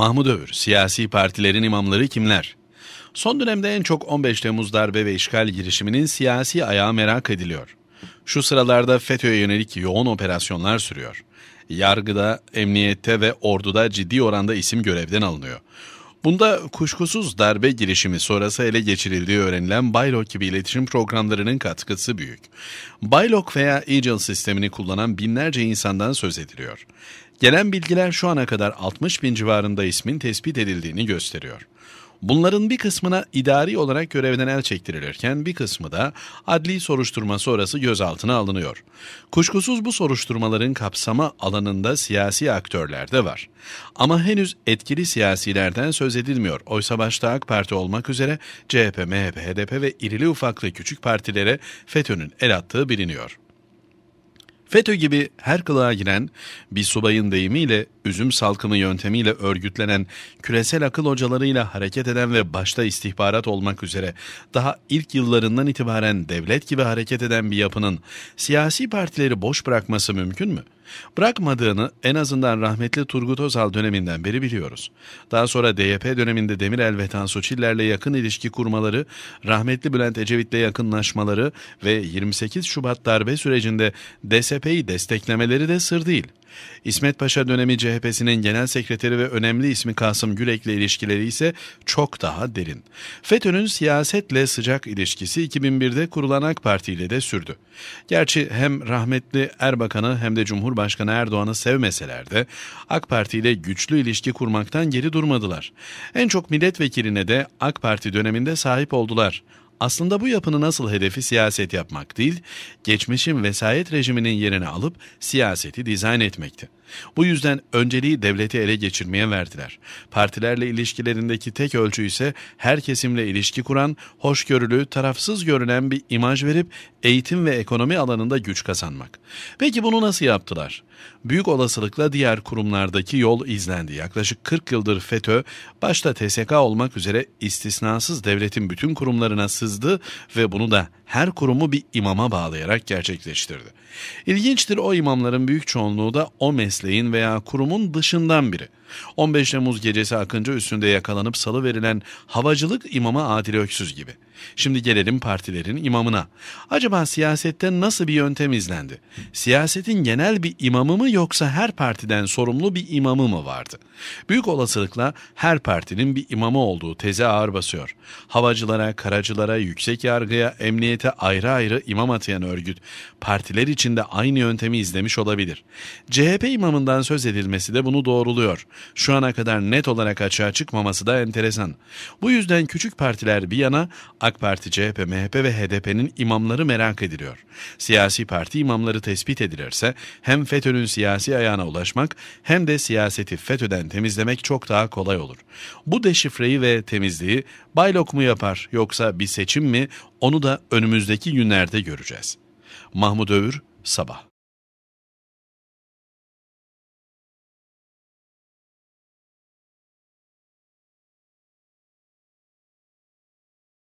Mahmud Övür, siyasi partilerin imamları kimler? Son dönemde en çok 15 Temmuz darbe ve işgal girişiminin siyasi ayağı merak ediliyor. Şu sıralarda FETÖ'ye yönelik yoğun operasyonlar sürüyor. Yargıda, emniyette ve orduda ciddi oranda isim görevden alınıyor. Bunda kuşkusuz darbe girişimi sonrası ele geçirildiği öğrenilen Baylok gibi iletişim programlarının katkısı büyük. Baylok veya Eagle sistemini kullanan binlerce insandan söz ediliyor. Gelen bilgiler şu ana kadar 60 bin civarında ismin tespit edildiğini gösteriyor. Bunların bir kısmına idari olarak görevden el çektirilirken bir kısmı da adli soruşturma sonrası gözaltına alınıyor. Kuşkusuz bu soruşturmaların kapsama alanında siyasi aktörler de var. Ama henüz etkili siyasilerden söz edilmiyor. Oysa başta AK Parti olmak üzere CHP, MHP, HDP ve irili ufaklı küçük partilere FETÖ'nün el attığı biliniyor. FETÖ gibi her kılığa giren bir subayın deyimiyle üzüm salkımı yöntemiyle örgütlenen, küresel akıl hocalarıyla hareket eden ve başta istihbarat olmak üzere daha ilk yıllarından itibaren devlet gibi hareket eden bir yapının siyasi partileri boş bırakması mümkün mü? Bırakmadığını en azından rahmetli Turgut Özal döneminden beri biliyoruz. Daha sonra DYP döneminde Demirel ve Tansu Çiller'le yakın ilişki kurmaları, rahmetli Bülent Ecevit'le yakınlaşmaları ve 28 Şubat darbe sürecinde DSP'yi desteklemeleri de sır değil. İsmet Paşa dönemi CHP'sinin genel sekreteri ve önemli ismi Kasım Gülek ilişkileri ise çok daha derin. FETÖ'nün siyasetle sıcak ilişkisi 2001'de kurulan AK Parti ile de sürdü. Gerçi hem rahmetli Erbakan'ı hem de Cumhurbaşkanı Erdoğan'ı sevmeseler de AK Parti ile güçlü ilişki kurmaktan geri durmadılar. En çok milletvekiline de AK Parti döneminde sahip oldular. Aslında bu yapının asıl hedefi siyaset yapmak değil, geçmişin vesayet rejiminin yerine alıp siyaseti dizayn etmekti. Bu yüzden önceliği devleti ele geçirmeye verdiler. Partilerle ilişkilerindeki tek ölçü ise her kesimle ilişki kuran, hoşgörülü, tarafsız görünen bir imaj verip eğitim ve ekonomi alanında güç kazanmak. Peki bunu nasıl yaptılar? Büyük olasılıkla diğer kurumlardaki yol izlendi. Yaklaşık 40 yıldır FETÖ, başta TSK olmak üzere istisnasız devletin bütün kurumlarına sız hızlı ve bunu da her kurumu bir imama bağlayarak gerçekleştirdi. İlginçtir o imamların büyük çoğunluğu da o mesleğin veya kurumun dışından biri. 15 Temmuz gecesi Akıncı üstünde yakalanıp salı verilen havacılık imama Adil Öksüz gibi. Şimdi gelelim partilerin imamına. Acaba siyasette nasıl bir yöntem izlendi? Siyasetin genel bir imamı mı yoksa her partiden sorumlu bir imamı mı vardı? Büyük olasılıkla her partinin bir imamı olduğu teze ağır basıyor. Havacılara, karacılara, yüksek yargıya, emniyet cemiyete ayrı ayrı imam atayan örgüt partiler içinde aynı yöntemi izlemiş olabilir. CHP imamından söz edilmesi de bunu doğruluyor. Şu ana kadar net olarak açığa çıkmaması da enteresan. Bu yüzden küçük partiler bir yana AK Parti, CHP, MHP ve HDP'nin imamları merak ediliyor. Siyasi parti imamları tespit edilirse hem FETÖ'nün siyasi ayağına ulaşmak hem de siyaseti FETÖ'den temizlemek çok daha kolay olur. Bu deşifreyi ve temizliği baylok mu yapar yoksa bir seçim mi onu da önümüzde önümüzdeki günlerde göreceğiz. Mahmut Övür, Sabah